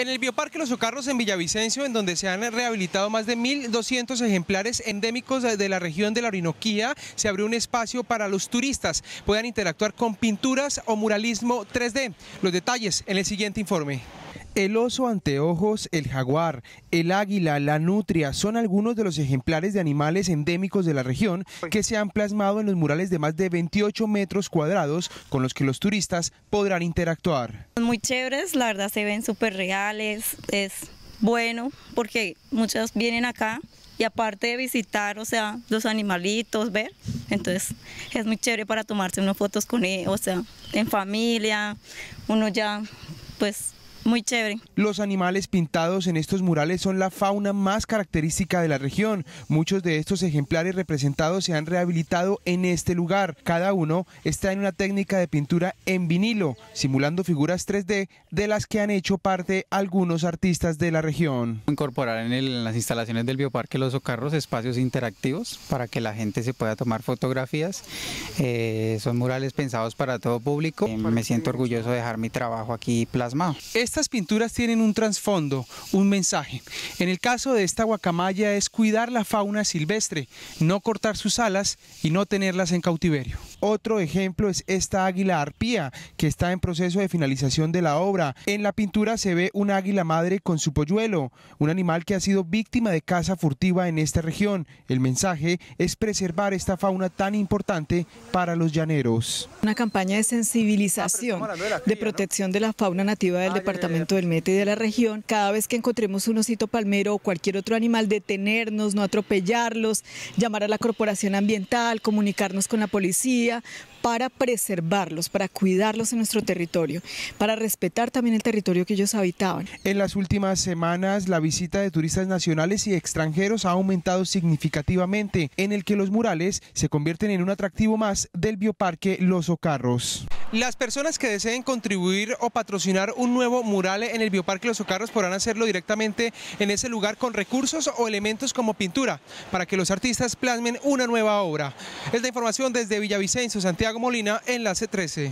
En el Bioparque Los Ocarros en Villavicencio, en donde se han rehabilitado más de 1.200 ejemplares endémicos de la región de la Orinoquía, se abrió un espacio para los turistas. Puedan interactuar con pinturas o muralismo 3D. Los detalles en el siguiente informe. El oso anteojos, el jaguar, el águila, la nutria son algunos de los ejemplares de animales endémicos de la región que se han plasmado en los murales de más de 28 metros cuadrados con los que los turistas podrán interactuar. Son muy chéveres, la verdad se ven súper reales, es bueno porque muchos vienen acá y aparte de visitar, o sea, los animalitos, ver, entonces es muy chévere para tomarse unas fotos con ellos, o sea, en familia, uno ya pues muy chévere. Los animales pintados en estos murales son la fauna más característica de la región. Muchos de estos ejemplares representados se han rehabilitado en este lugar. Cada uno está en una técnica de pintura en vinilo, simulando figuras 3D de las que han hecho parte algunos artistas de la región. Incorporar en, las instalaciones del Bioparque Los Ocarros espacios interactivos para que la gente se pueda tomar fotografías. Eh, son murales pensados para todo público. Eh, me siento orgulloso de dejar mi trabajo aquí plasmado. Este estas pinturas tienen un trasfondo, un mensaje. En el caso de esta guacamaya es cuidar la fauna silvestre, no cortar sus alas y no tenerlas en cautiverio. Otro ejemplo es esta águila arpía que está en proceso de finalización de la obra. En la pintura se ve un águila madre con su polluelo, un animal que ha sido víctima de caza furtiva en esta región. El mensaje es preservar esta fauna tan importante para los llaneros. Una campaña de sensibilización, ah, de protección de la fauna nativa del ah, departamento del METE y de la región. Cada vez que encontremos un osito palmero o cualquier otro animal, detenernos, no atropellarlos, llamar a la corporación ambiental, comunicarnos con la policía para preservarlos, para cuidarlos en nuestro territorio, para respetar también el territorio que ellos habitaban. En las últimas semanas, la visita de turistas nacionales y extranjeros ha aumentado significativamente, en el que los murales se convierten en un atractivo más del bioparque Los Ocarros. Las personas que deseen contribuir o patrocinar un nuevo mural en el Bioparque Los Ocarros podrán hacerlo directamente en ese lugar con recursos o elementos como pintura para que los artistas plasmen una nueva obra. Es la información desde Villavicencio, Santiago Molina, Enlace 13.